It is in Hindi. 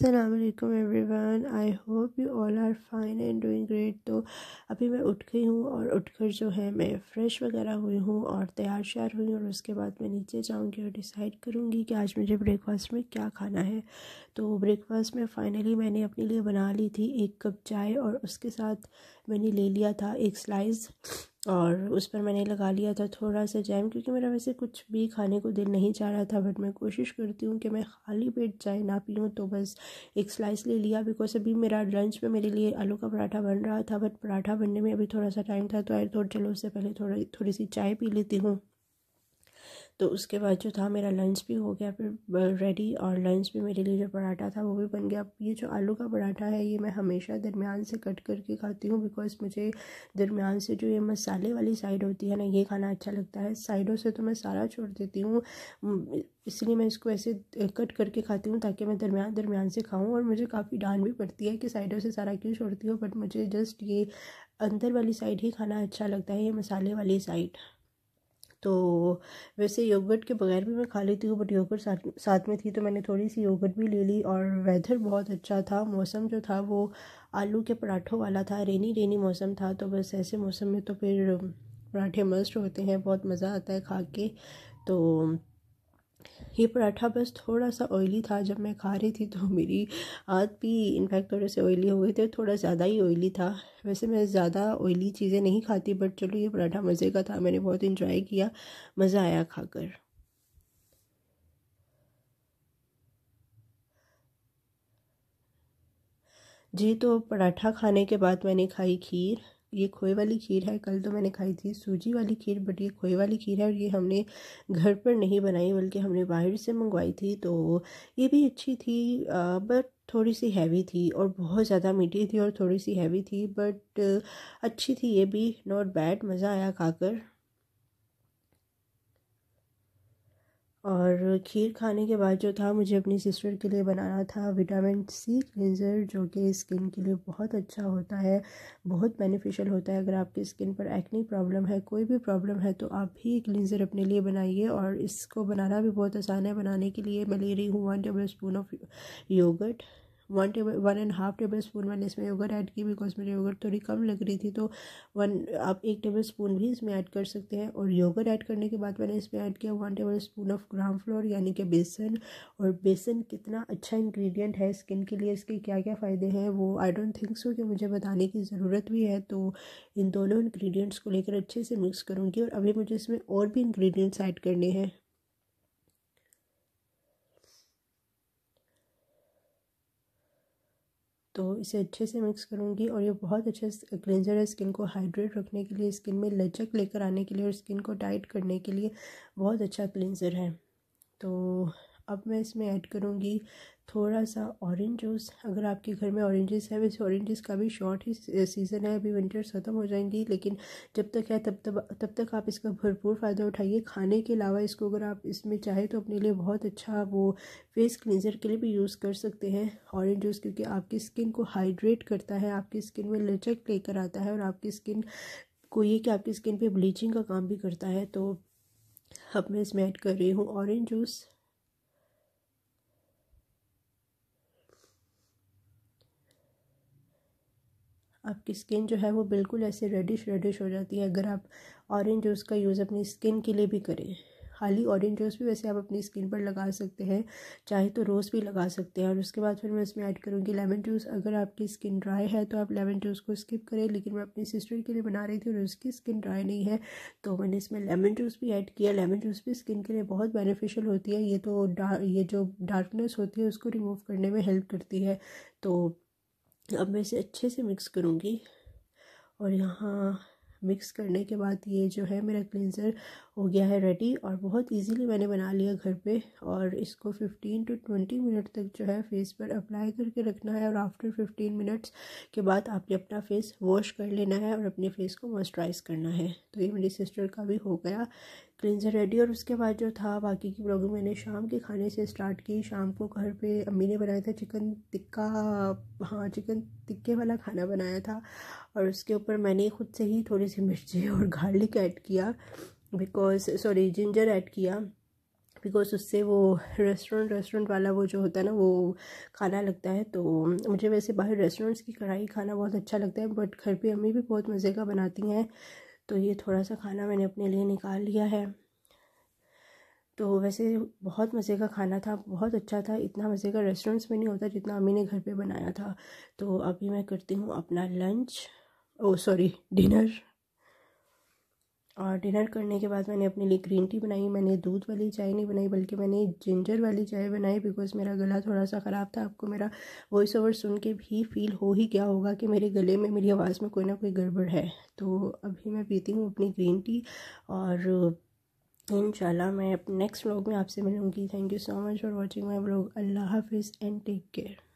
Aslam everyone I hope you all are fine and doing great तो अभी मैं उठ गई हूँ और उठकर जो है मैं फ़्रेश वगैरह हुई हूँ और तैयार श्यार हुई और उसके बाद मैं नीचे जाऊँगी और डिसाइड करूँगी कि आज मुझे ब्रेकफास्ट में क्या खाना है तो ब्रेकफास्ट में फ़ाइनली मैंने अपने लिए बना ली थी एक कप चाय और उसके साथ मैंने ले लिया था एक स्लाइस और उस पर मैंने लगा लिया था थोड़ा सा जैम क्योंकि मेरा वैसे कुछ भी खाने को दिल नहीं चाह रहा था बट मैं कोशिश करती हूँ कि मैं खाली पेट चाय ना पीऊँ तो बस एक स्लाइस ले लिया बिकॉज अभी मेरा लंच में मेरे लिए आलू का पराठा बन रहा था बट पराठा बनने में अभी थोड़ा सा टाइम था तो आई थोड़ा चलो उससे पहले थोड़ी थोड़ी सी चाय पी लेती हूँ तो उसके बाद जो था मेरा लंच भी हो गया फिर रेडी और लंच में मेरे लिए जो पराठा था वो भी बन गया ये जो आलू का पराठा है ये मैं हमेशा दरमियान से कट करके खाती हूँ बिकॉज़ मुझे दरमियान से जो ये मसाले वाली साइड होती है ना ये खाना अच्छा लगता है साइडों से तो मैं सारा छोड़ देती हूँ इसलिए मैं इसको ऐसे कट करके खाती हूँ ताकि मैं दरमियान दरमियान से खाऊँ और मुझे काफ़ी डांट भी पड़ती है कि साइडों से सारा क्यों छोड़ती हूँ बट मुझे जस्ट ये अंदर वाली साइड ही खाना अच्छा लगता है ये मसाले वाली साइड तो वैसे योगर्ट के बगैर भी मैं खा लेती हूँ बट योगर्ट साथ साथ में थी तो मैंने थोड़ी सी योगर्ट भी ले ली और वेदर बहुत अच्छा था मौसम जो था वो आलू के पराठों वाला था रेनी रेनी मौसम था तो बस ऐसे मौसम में तो फिर पराठे मस्ट होते हैं बहुत मज़ा आता है खा के तो ये पराठा बस थोड़ा सा ऑयली था जब मैं खा रही थी तो मेरी हाथ भी इनफैक्ट थोड़े से ऑयली हो गए थे थोड़ा ज़्यादा ही ऑयली था वैसे मैं ज़्यादा ऑयली चीज़ें नहीं खाती बट चलो ये पराठा मज़े का था मैंने बहुत इन्जॉय किया मज़ा आया खाकर जी तो पराठा खाने के बाद मैंने खाई खीर ये खोए वाली खीर है कल तो मैंने खाई थी सूजी वाली खीर बट ये खोए वाली खीर है और ये हमने घर पर नहीं बनाई बल्कि हमने बाहर से मंगवाई थी तो ये भी अच्छी थी बट थोड़ी सी हैवी थी और बहुत ज़्यादा मीठी थी और थोड़ी सी हैवी थी बट अच्छी थी ये भी नॉट बैड मज़ा आया खाकर और खीर खाने के बाद जो था मुझे अपनी सिस्टर के लिए बनाना था विटामिन सी क्लिनज़र जो कि स्किन के लिए बहुत अच्छा होता है बहुत बेनिफिशियल होता है अगर आपकी स्किन पर एक्नी प्रॉब्लम है कोई भी प्रॉब्लम है तो आप भी क्लिनज़र अपने लिए बनाइए और इसको बनाना भी बहुत आसान है बनाने के लिए मैं ले रही हूँ one tablespoon of yogurt one table one and half tablespoon मैंने इसमें योगर ऐड की बिकॉज मुझे योगर थोड़ी कम लग रही थी तो वन आप एक टेबल स्पून भी इसमें ऐड कर सकते हैं और योगर ऐड करने के बाद मैंने इसमें ऐड किया one tablespoon of gram flour यानी कि बेसन और बेसन कितना अच्छा इंग्रेडिएंट है स्किन के लिए इसके क्या क्या फ़ायदे हैं वो आई डोंट थिंक सो कि मुझे बताने की ज़रूरत भी है तो इन दोनों इन्ग्रीडियंट्स को लेकर अच्छे से मिक्स करूँगी और अभी मुझे इसमें और भी इन्ग्रीडियंट्स ऐड करने हैं तो इसे अच्छे से मिक्स करूँगी और ये बहुत अच्छे क्लिनजर है स्किन को हाइड्रेट रखने के लिए स्किन में लचक लेकर आने के लिए और स्किन को टाइट करने के लिए बहुत अच्छा क्लिनजर है तो अब मैं इसमें ऐड करूँगी थोड़ा सा ऑरेंज जूस अगर आपके घर में ऑरेंजेस है वैसे ऑरेंजेस का भी शॉर्ट ही सीज़न है अभी विंटर्स ख़त्म हो जाएंगी लेकिन जब तक है तब तब तब तक आप इसका भरपूर फ़ायदा उठाइए खाने के अलावा इसको अगर आप इसमें चाहे तो अपने लिए बहुत अच्छा वो फेस क्लिनज़र के लिए भी यूज़ कर सकते हैं ऑरेंज जूस क्योंकि आपकी स्किन को हाइड्रेट करता है आपकी स्किन में लचक लेकर आता है और आपकी स्किन को ये कि आपकी स्किन पर ब्लीचिंग का काम भी करता है तो अब मैं इसमें ऐड कर रही हूँ ऑरेंज जूस आपकी स्किन जो है वो बिल्कुल ऐसे रेडिश रेडिश हो जाती है अगर आप ऑरेंज जूस का यूज़ अपनी स्किन के लिए भी करें खाली ऑरेंज जूस भी वैसे आप अपनी स्किन पर लगा सकते हैं चाहे तो रोज़ भी लगा सकते हैं और उसके बाद फिर मैं इसमें ऐड करूँगी लेमन जूस अगर आपकी स्किन ड्राई है तो आप लेमन जूस को स्किप करें लेकिन मैं अपनी सिस्टर के लिए बना रही थी और उसकी स्किन ड्राई नहीं है तो मैंने इसमें लेमन जूस भी ऐड किया लेमन जूस भी स्किन के लिए बहुत बेनिफिशियल होती है ये तो ये जो डार्कनेस होती है उसको रिमूव करने में हेल्प करती है तो अब मैं इसे अच्छे से मिक्स करूँगी और यहाँ मिक्स करने के बाद ये जो है मेरा क्लिनज़र हो गया है रेडी और बहुत इजीली मैंने बना लिया घर पे और इसको 15 टू 20 मिनट तक जो है फेस पर अप्लाई करके रखना है और आफ्टर 15 मिनट्स के बाद आपने अपना फेस वॉश कर लेना है और अपने फेस को मॉइस्चराइज़ करना है तो ये मेरी सिस्टर का भी हो गया क्लिनजर रेडी और उसके बाद जो था बाकी की ब्लॉगिंग मैंने शाम के खाने से स्टार्ट की शाम को घर पे अम्मी ने बनाया था चिकन टिक्का हाँ चिकन टिक्के वाला खाना बनाया था और उसके ऊपर मैंने खुद से ही थोड़ी सी मिर्ची और गार्लिक ऐड किया बिकॉज सॉरी जिंजर ऐड किया बिकॉज उससे वो रेस्टोरेंट रेस्टोरेंट वाला वो जो होता है ना वो खाना लगता है तो मुझे वैसे बाहर रेस्टोरेंट्स की कढ़ाई खाना बहुत अच्छा लगता है बट घर पे अम्मी भी बहुत मज़े का बनाती हैं तो ये थोड़ा सा खाना मैंने अपने लिए निकाल लिया है तो वैसे बहुत मज़े का खाना था बहुत अच्छा था इतना मज़े का रेस्टोरेंट्स में नहीं होता जितना अम्मी ने घर पे बनाया था तो अभी मैं करती हूँ अपना लंच ओ सॉरी डिनर और डिनर करने के बाद मैंने अपने लिए ग्रीन टी बनाई मैंने दूध वाली चाय नहीं बनाई बल्कि मैंने जिंजर वाली चाय बनाई बिकॉज़ मेरा गला थोड़ा सा ख़राब था आपको मेरा वॉइस ओवर सुन के भी फील हो ही क्या होगा कि मेरे गले में मेरी आवाज़ में कोई ना कोई गड़बड़ है तो अभी मैं पीती हूँ अपनी ग्रीन टी और इन मैं नेक्स्ट व्लॉग में आपसे मिलूँगी thank you so much for watching my blog अल्लाह हाफिज़ एंड टेक केयर